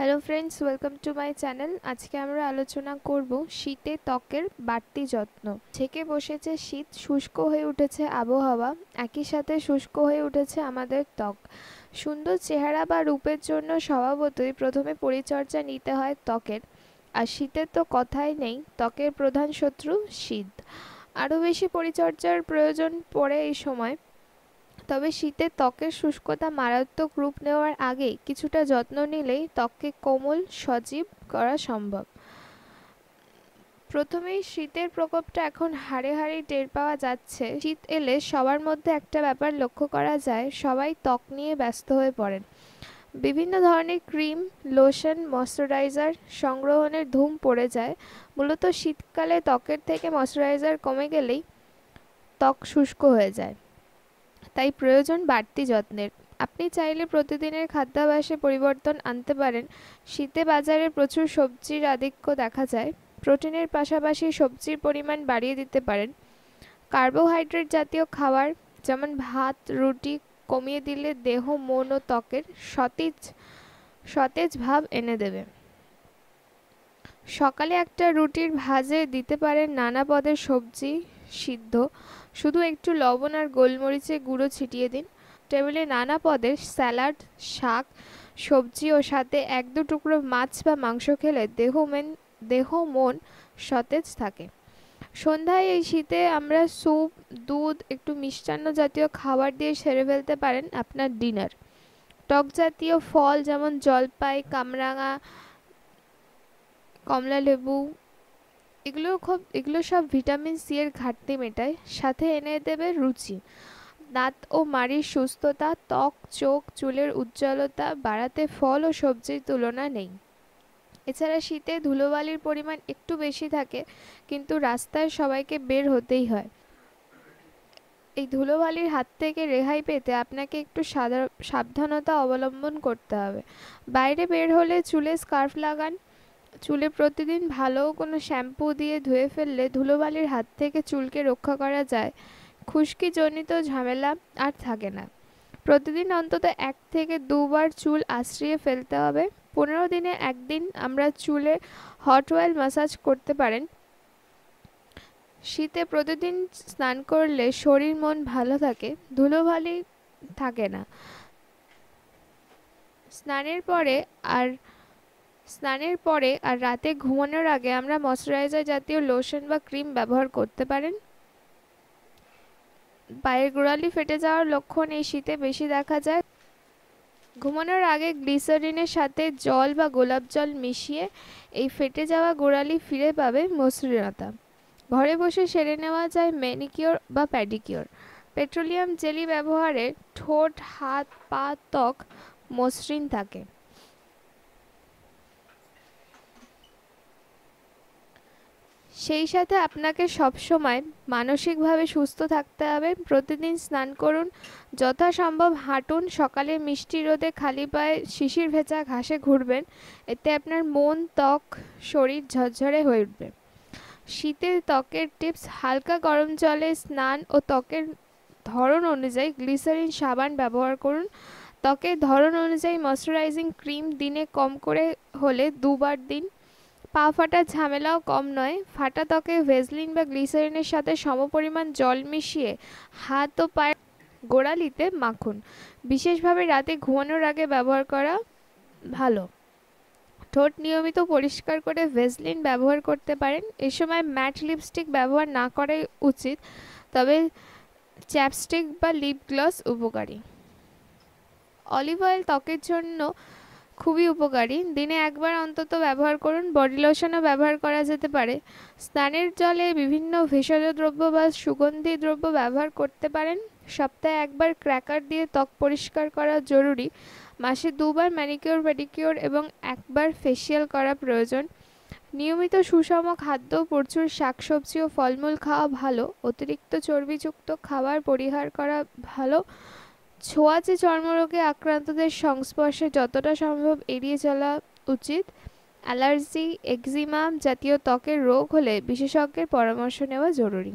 hello friends welcome to my channel আজকে আমরা আলোচনা করব শীতে ত্বকের বাড়তি যত্ন ছেকে বসেছে শীত শুষ্ক হয়ে উঠেছে আবহাওয়া একই সাথে শুষ্ক হয়ে উঠেছে আমাদের ত্বক সুন্দর চেহারা বা রূপের জন্য স্বভাবতই প্রথমে পরিচর্যা নিতে হয় ত্বকের আর শীতের তো কথাই নেই ত্বকের প্রধান শত্রু শীত আরও বেশি পরিচর্যার প্রয়োজন পড়ে এই সময় তবে শীতে ত্বকের শুষ্কতা মারাত্মক রূপ নেওয়ার আগেই কিছুটা যত্ন নিলেই ত্বককে কোমল সজীব করা সম্ভব প্রথমেই শীতের প্রকোপটা এখন হাড়ে হাড়ে টের পাওয়া যাচ্ছে শীত এলে সবার মধ্যে একটা ব্যাপার লক্ষ্য করা যায় সবাই ত্বক নিয়ে ব্যস্ত হয়ে পড়েন বিভিন্ন ধরনের ক্রিম লোশন ময়শ্চারাইজার সংগ্রহণের ধুম পড়ে যায় মূলত শীতকালে ত্বকের থেকে ময়শ্চারাইজার কমে গেলেই ত্বক শুষ্ক হয়ে যায় তাই প্রয়োজন বাড়তি যত্নের আপনি চাইলে প্রতিদিনের খাদ্যাভ্যাসে পরিবর্তন আনতে পারেন শীতে বাজারে প্রচুর সবজির আধিক্য দেখা যায় প্রোটিনের পাশাপাশি সবজির পরিমাণ বাড়িয়ে দিতে পারেন কার্বোহাইড্রেট জাতীয় খাবার যেমন ভাত রুটি কমিয়ে দিলে দেহ মন ও ত্বকের সতেজ সতেজ ভাব এনে দেবে সকালে একটা রুটির ভাজে দিতে পারেন নানা পদের সবজি সিদ্ধ শুধু একটু লবণ আর গোলমরিচের গুঁড়ো ছিটিয়ে দিন টেবিলে নানা পদের স্যালাড শাক সবজি ও সাথে এক দু টুকরো মাছ বা মাংস খেলে দেহ মেন দেহ মন সতেজ থাকে সন্ধ্যায় এই শীতে আমরা স্যুপ দুধ একটু মিষ্টান্ন জাতীয় খাবার দিয়ে সেরে ফেলতে পারেন আপনার ডিনার টক জাতীয় ফল যেমন জলপাই কামরাঙা কমলা লেবু এগুলো খুব এগুলো সব ভিটামিন সি এর ঘাটতি মেটায় সাথে এনে দেবে রুচি দাঁত ও মাড়ির সুস্থতা ত্বক চোখ চুলের উজ্জ্বলতা বাড়াতে ফল ও সবজির তুলনা নেই এছাড়া শীতে ধুলোবালির পরিমাণ একটু বেশি থাকে কিন্তু রাস্তায় সবাইকে বের হতেই হয় এই ধুলোবালির হাত থেকে রেহাই পেতে আপনাকে একটু সাবধানতা অবলম্বন করতে হবে বাইরে বের হলে চুলে স্কার্ফ লাগান চুলে প্রতিদিন ভালো কোনো শ্যাম্পু দিয়ে ধুয়ে ফেললে ধুলোবালির হাত থেকে চুলকে রক্ষা করা যায় খুশকিজনিত ঝামেলা আর থাকে না প্রতিদিন অন্তত এক থেকে দুবার চুল আশ্রিয়ে ফেলতে হবে পনেরো দিনে একদিন আমরা চুলে হট অয়েল ম্যাসাজ করতে পারেন শীতে প্রতিদিন স্নান করলে শরীর মন ভালো থাকে ধুলোবালি থাকে না স্নানের পরে আর স্নানের পরে আর রাতে ঘুমানোর আগে আমরা ময়শ্চারাইজার জাতীয় লোশন বা ক্রিম ব্যবহার করতে পারেন পায়ের গোড়ালি ফেটে যাওয়ার লক্ষণ এই শীতে বেশি দেখা যায় ঘুমানোর আগে গ্লিসারিনের সাথে জল বা গোলাপ জল মিশিয়ে এই ফেটে যাওয়া গোড়ালি ফিরে পাবে মসৃণতা ঘরে বসে সেরে নেওয়া যায় ম্যানিকিওর বা প্যাডিকিওর পেট্রোলিয়াম জেলি ব্যবহারে ঠোঁট হাত পা ত্বক মসৃণ থাকে সেই সাথে আপনাকে সবসময় মানসিকভাবে সুস্থ থাকতে হবে প্রতিদিন স্নান করুন যথাসম্ভব হাঁটুন সকালে মিষ্টি রোদে খালি পায়ে শিশির ভেজা ঘাসে ঘুরবেন এতে আপনার মন ত্বক শরীর ঝরঝরে হয়ে উঠবে শীতের ত্বকের টিপস হালকা গরম জলে স্নান ও ত্বকের ধরন অনুযায়ী গ্লিসারিন সাবান ব্যবহার করুন ত্বকের ধরন অনুযায়ী ময়শ্চারাইজিং ক্রিম দিনে কম করে হলে দুবার দিন পা ফাটার ঝামেলাও কম নয় ফাটা ত্বকে ভেজলিন বা গ্লিসারিনের সাথে সমপরিমাণ জল মিশিয়ে হাত ও পায়ের গোড়ালিতে মাখুন বিশেষভাবে রাতে ঘুমানোর আগে ব্যবহার করা ভালো ঠোঁট নিয়মিত পরিষ্কার করে ভেজলিন ব্যবহার করতে পারেন এ সময় ম্যাট লিপস্টিক ব্যবহার না করাই উচিত তবে চ্যাপস্টিক বা লিপ গ্লস উপকারী অলিভ অয়েল ত্বকের জন্য খুবই উপকারী দিনে একবার অন্তত ব্যবহার করুন বডি লোশনও ব্যবহার করা যেতে পারে স্নানের জলে বিভিন্ন ভেষজ দ্রব্য বা সুগন্ধি দ্রব্য ব্যবহার করতে পারেন সপ্তাহে একবার ক্র্যাকার দিয়ে ত্বক পরিষ্কার করা জরুরি মাসে দুবার ম্যানিকিওর প্যাডিকিওর এবং একবার ফেসিয়াল করা প্রয়োজন নিয়মিত সুষম খাদ্য প্রচুর শাকসবজি ও ফলমূল খাওয়া ভালো অতিরিক্ত চর্বিযুক্ত খাবার পরিহার করা ভালো ছোঁয়াচে চর্মরোগে আক্রান্তদের সংস্পর্শে যতটা সম্ভব এড়িয়ে চলা উচিত অ্যালার্জি একজিমা জাতীয় ত্বকের রোগ হলে বিশেষজ্ঞের পরামর্শ নেওয়া জরুরি